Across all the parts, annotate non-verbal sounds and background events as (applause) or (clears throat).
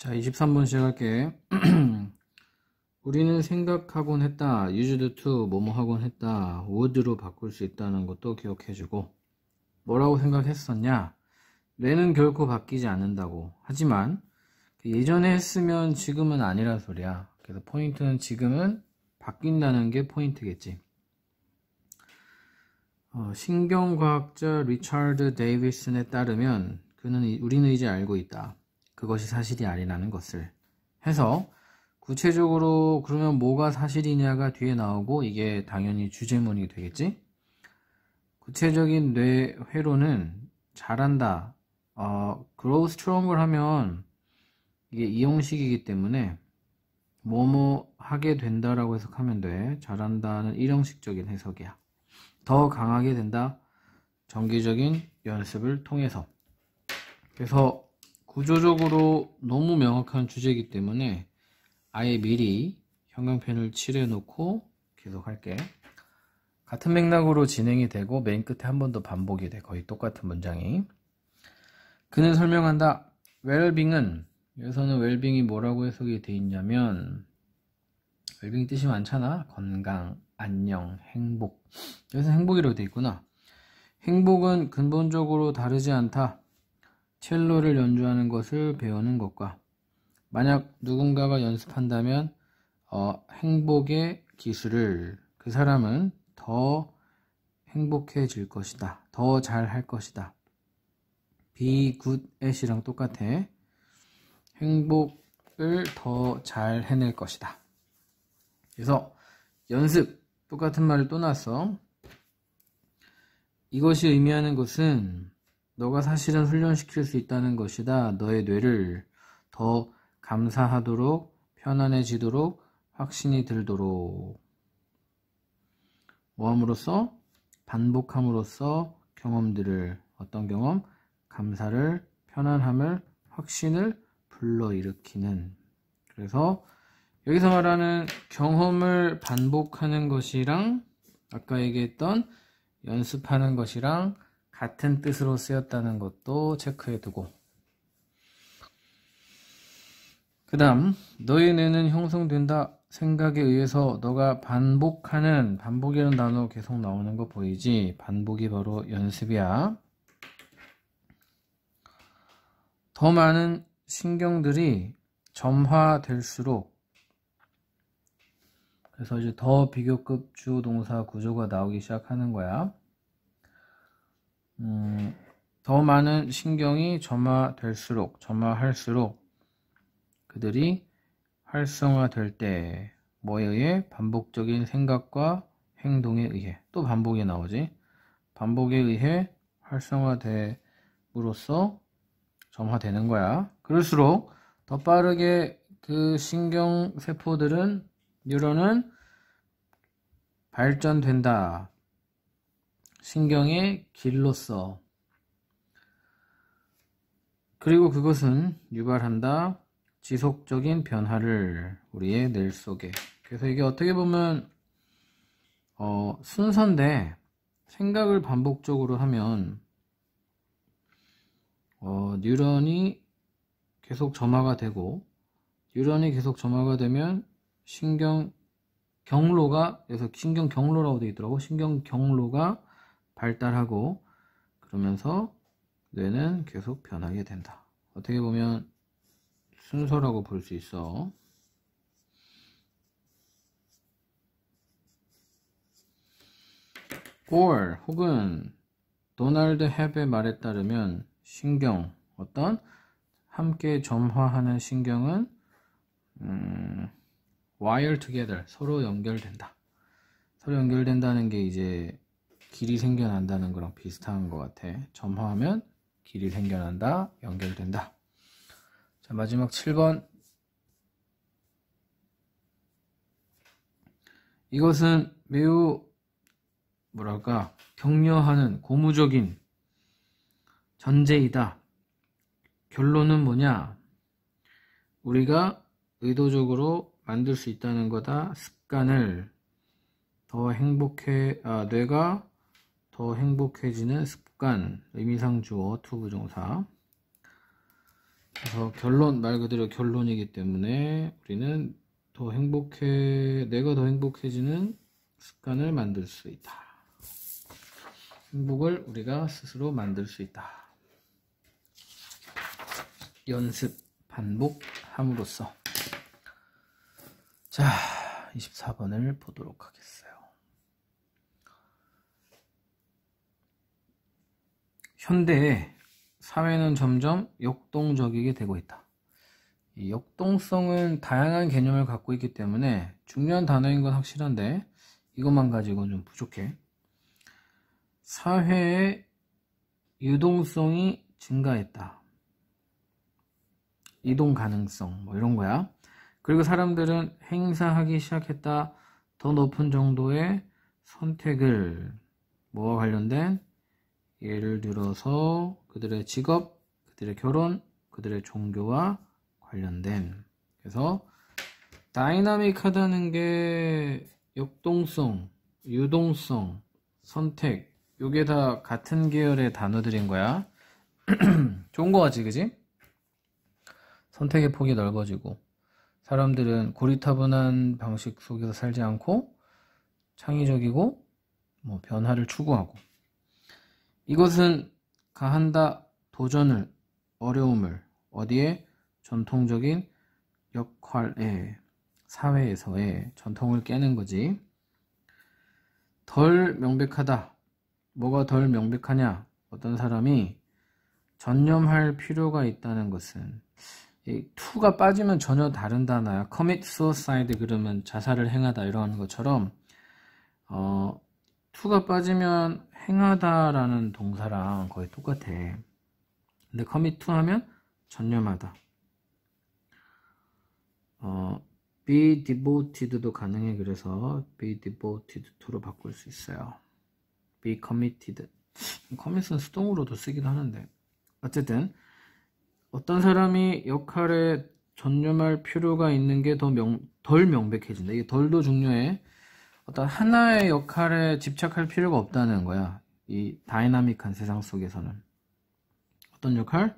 자, 23번 시작할게. (clears throat) 우리는 생각하곤 했다. used to 뭐뭐 하곤 했다. would로 바꿀 수 있다는 것도 기억해주고 뭐라고 생각했었냐? 뇌는 결코 바뀌지 않는다고. 하지만 그 예전에 했으면 지금은 아니란 소리야. 그래서 포인트는 지금은 바뀐다는 게 포인트겠지. 어, 신경과학자 리차드 데이비슨에 따르면 그는 우리는 이제 알고 있다. 그것이 사실이 아니라는 것을 해서 구체적으로 그러면 뭐가 사실이냐가 뒤에 나오고 이게 당연히 주제문이 되겠지. 구체적인 뇌 회로는 잘한다. 어, grow stronger 하면 이게 이용식이기 때문에 뭐뭐 하게 된다라고 해석하면 돼. 잘한다는 일형식적인 해석이야. 더 강하게 된다. 정기적인 연습을 통해서. 그래서 구조적으로 너무 명확한 주제이기 때문에 아예 미리 형광펜을 칠해 놓고 계속 할게 같은 맥락으로 진행이 되고 맨 끝에 한 번 더 반복이 돼 거의 똑같은 문장이 그는 설명한다 웰빙은 여기서는 웰빙이 뭐라고 해석이 돼 있냐면 웰빙 뜻이 많잖아 건강, 안녕, 행복 여기서 행복이라고 돼 있구나 행복은 근본적으로 다르지 않다 첼로를 연주하는 것을 배우는 것과 만약 누군가가 연습한다면 어, 행복의 기술을 그 사람은 더 행복해질 것이다. 더 잘 할 것이다. be good at이랑 똑같아. 행복을 더 잘 해낼 것이다. 그래서 연습 똑같은 말을 또 났어. 이것이 의미하는 것은 너가 사실은 훈련시킬 수 있다는 것이다. 너의 뇌를 더 감사하도록 편안해지도록 확신이 들도록 모함으로써 반복함으로써 경험들을 어떤 경험? 감사를 편안함을 확신을 불러일으키는 그래서 여기서 말하는 경험을 반복하는 것이랑 아까 얘기했던 연습하는 것이랑 같은 뜻으로 쓰였다는 것도 체크해 두고 그 다음 너의 뇌는 형성된다 생각에 의해서 너가 반복하는 반복이라는 단어 계속 나오는 거 보이지? 반복이 바로 연습이야 더 많은 신경들이 점화될수록 그래서 이제 더 비교급 주동사 구조가 나오기 시작하는 거야 음, 더 많은 신경이 점화될수록 점화할수록 그들이 활성화될 때 뭐에 의해 반복적인 생각과 행동에 의해 또 반복이 나오지 반복에 의해 활성화됨으로써 점화되는 거야 그럴수록 더 빠르게 그 신경세포들은 뉴런은 발전된다 신경의 길로서 그리고 그것은 유발한다 지속적인 변화를 우리의 뇌 속에 그래서 이게 어떻게 보면 어, 순서인데 생각을 반복적으로 하면 어, 뉴런이 계속 점화가 되고 뉴런이 계속 점화가 되면 신경 경로가 그래서 신경 경로라고 되어 있더라고 신경 경로가 발달하고 그러면서 뇌는 계속 변하게 된다. 어떻게 보면 순서라고 볼 수 있어. o 혹은 도널드 헵의 말에 따르면 신경 어떤 함께 점화하는 신경은 음, wire together 서로 연결된다. 서로 연결된다는 게 이제 길이 생겨난다는 거랑 비슷한 것 같아. 점화하면 길이 생겨난다, 연결된다. 자, 마지막 7번. 이것은 매우, 뭐랄까, 격려하는 고무적인 전제이다. 결론은 뭐냐? 우리가 의도적으로 만들 수 있다는 거다. 습관을 더 행복해, 아, 뇌가 더 행복해지는 습관 의미상 주어 투부종사 그래서 결론 말 그대로 결론이기 때문에 우리는 더 행복해 내가 더 행복해지는 습관을 만들 수 있다 행복을 우리가 스스로 만들 수 있다 연습 반복함으로써 자 24번을 보도록 하겠어요 현대 사회는 점점 역동적이게 되고 있다. 역동성은 다양한 개념을 갖고 있기 때문에 중요한 단어인 건 확실한데 이것만 가지고는 좀 부족해. 사회의 유동성이 증가했다. 이동 가능성, 뭐 이런 거야. 그리고 사람들은 행사하기 시작했다. 더 높은 정도의 선택을 뭐와 관련된 예를 들어서 그들의 직업, 그들의 결혼, 그들의 종교와 관련된 그래서 다이나믹하다는 게 역동성, 유동성, 선택 요게 다 같은 계열의 단어들인 거야. (clears throat) 좋은 거 같지, 그지? 선택의 폭이 넓어지고 사람들은 고리타분한 방식 속에서 살지 않고 창의적이고 뭐 변화를 추구하고 이것은 가한다 도전을 어려움을 어디에 전통적인 역할에 사회에서의 전통을 깨는 거지. 덜 명백하다. 뭐가 덜 명백하냐? 어떤 사람이 전념할 필요가 있다는 것은 이 투가 빠지면 전혀 다른 단어야. commit suicide 그러면 자살을 행하다 이런 것처럼 어 투가 빠지면 행하다라는 동사랑 거의 똑같아. 근데 commit to 하면 전념하다. 어, be devoted도 가능해. 그래서 be devoted to로 바꿀 수 있어요. be committed. commit은 수동으로도 쓰기도 하는데. 어쨌든 어떤 사람이 역할에 전념할 필요가 있는 게 더 명, 덜 명백해진다. 이게 덜도 중요해. 어떤 하나의 역할에 집착할 필요가 없다는 거야. 이 다이나믹한 세상 속에서는. 어떤 역할?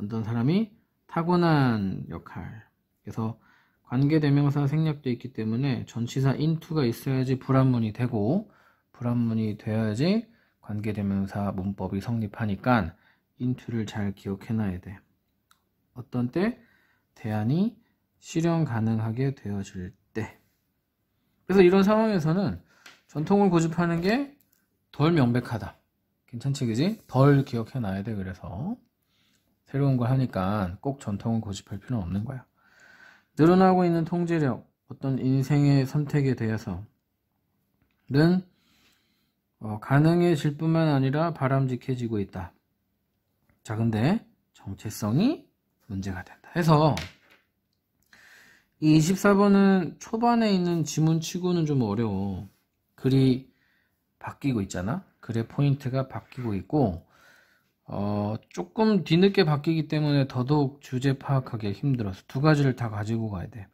어떤 사람이 타고난 역할. 그래서 관계대명사 생략돼 있기 때문에 전치사 인투가 있어야지 불안문이 되고 불안문이 되어야지 관계대명사 문법이 성립하니까 인투를 잘 기억해놔야 돼. 어떤 때 대안이 실현 가능하게 되어질 그래서 이런 상황에서는 전통을 고집하는 게 덜 명백하다. 괜찮지, 그지? 덜 기억해 놔야 돼, 그래서. 새로운 걸 하니까 꼭 전통을 고집할 필요는 없는 거야. 늘어나고 있는 통제력, 어떤 인생의 선택에 대해서는 어, 가능해질 뿐만 아니라 바람직해지고 있다. 자, 근데 정체성이 문제가 된다. 해서 이 24번은 초반에 있는 지문 치고는 좀 어려워. 글이 바뀌고 있잖아. 글의 포인트가 바뀌고 있고, 어, 조금 뒤늦게 바뀌기 때문에 더더욱 주제 파악하기 힘들어서 두 가지를 다 가지고 가야 돼.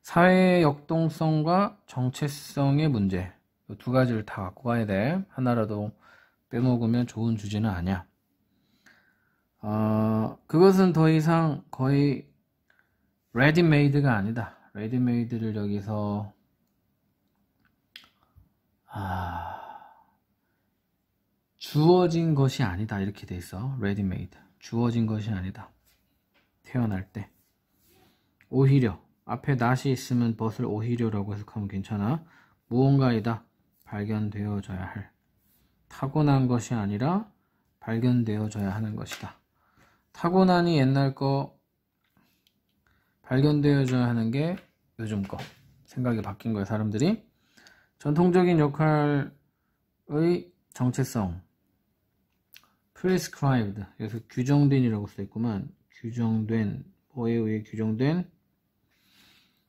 사회의 역동성과 정체성의 문제. 두 가지를 다 갖고 가야 돼. 하나라도 빼먹으면 좋은 주제는 아니야. 어, 그것은 더 이상 거의 레디메이드가 아니다. 레디메이드를 여기서 아 주어진 것이 아니다 이렇게 돼 있어. 레디메이드 주어진 것이 아니다. 태어날 때 오히려 앞에 낫이 있으면 벗을 오히려라고 해석하면 괜찮아. 무언가이다 발견되어져야 할 타고난 것이 아니라 발견되어져야 하는 것이다. 타고난이 옛날 거 발견되어져야 하는 게 요즘 거 생각이 바뀐 거예요 사람들이 전통적인 역할의 정체성 prescribed 여기서 규정된이라고 써있구만 규정된 뭐에 의해 규정된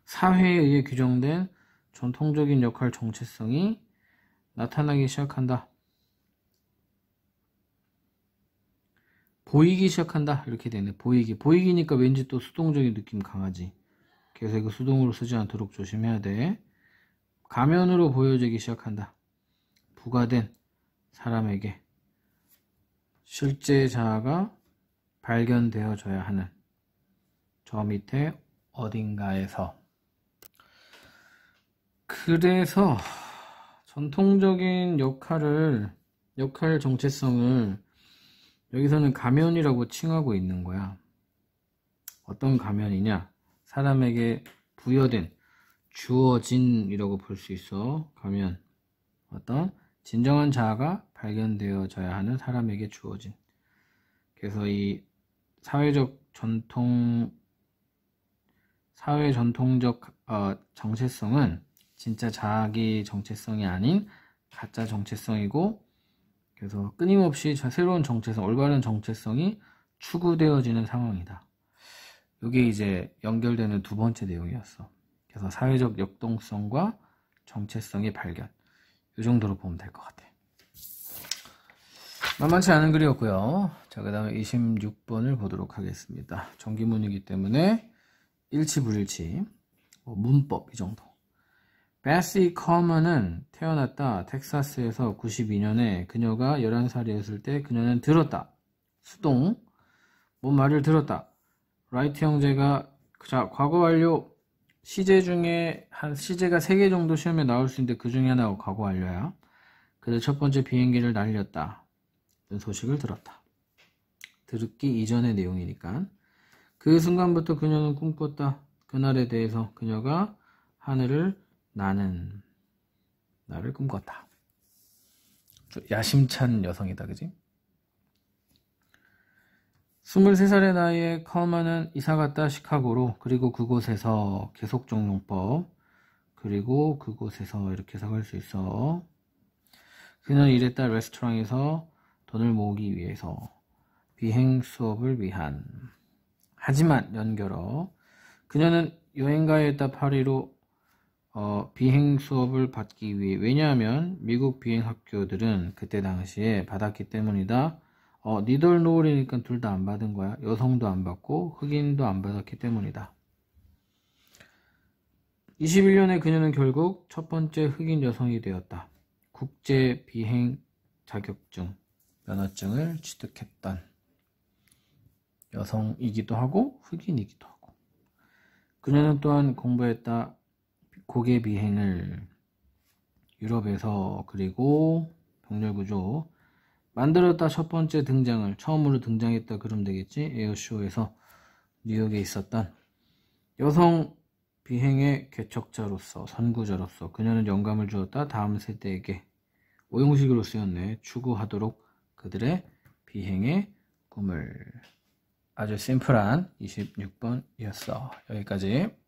사회에 의해 규정된 전통적인 역할 정체성이 나타나기 시작한다 보이기 시작한다 이렇게 되네 보이기 보이기니까 왠지 또 수동적인 느낌 강하지 그래서 이거 수동으로 쓰지 않도록 조심해야 돼 가면으로 보여지기 시작한다 부과된 사람에게 실제 자아가 발견되어져야 하는 저 밑에 어딘가에서 그래서 전통적인 역할을 역할 정체성을 여기서는 가면이라고 칭하고 있는 거야. 어떤 가면이냐? 사람에게 부여된, 주어진이라고 볼 수 있어. 가면. 어떤 진정한 자아가 발견되어져야 하는 사람에게 주어진. 그래서 이 사회적 전통, 사회 전통적 어, 정체성은 진짜 자기 정체성이 아닌 가짜 정체성이고 그래서 끊임없이 새로운 정체성, 올바른 정체성이 추구되어지는 상황이다. 이게 이제 연결되는 두 번째 내용이었어. 그래서 사회적 역동성과 정체성의 발견. 이 정도로 보면 될 것 같아. 만만치 않은 글이었고요. 자, 그 다음에 26번을 보도록 하겠습니다. 정기문이기 때문에 일치불일치, 뭐 문법 이 정도. 베시 커먼은 태어났다. 텍사스에서 92년에 그녀가 11살이었을 때 그녀는 들었다. 수동. 뭔 말을 들었다. 라이트 형제가 자 과거 완료 시제 중에 한 시제가 3개 정도 시험에 나올 수 있는데 그 중에 하나가 과거 완료야. 그래서 첫 번째 비행기를 날렸다. 소식을 들었다. 듣기 이전의 내용이니까. 그 순간부터 그녀는 꿈꿨다. 그날에 대해서 그녀가 하늘을 나는 나를 꿈꿨다. 야심찬 여성이다, 그지? 23살의 나이에 컬먼은 이사갔다 시카고로 그리고 그곳에서 계속종용법 그리고 그곳에서 이렇게 사갈 수 있어 그는 이랬다 레스토랑에서 돈을 모으기 위해서 비행 수업을 위한 하지만 연결어 그녀는 여행가에 있다 파리로 어, 비행 수업을 받기 위해 왜냐하면 미국 비행 학교들은 그때 당시에 받았기 때문이다. 어, 니덜 노을이니까 둘 다 안 받은 거야. 여성도 안 받고 흑인도 안 받았기 때문이다. 21년에 그녀는 결국 첫 번째 흑인 여성이 되었다. 국제 비행 자격증, 면허증을 취득했던 여성이기도 하고 흑인이기도 하고. 그녀는 또한 공부했다. 고개 비행을 유럽에서 그리고 병렬 구조 만들었다 첫 번째 등장을 처음으로 등장했다 그럼 되겠지 에어쇼에서 뉴욕에 있었던 여성 비행의 개척자로서 선구자로서 그녀는 영감을 주었다 다음 세대에게 오용식으로 쓰였네 추구하도록 그들의 비행의 꿈을 아주 심플한 26번이었어 여기까지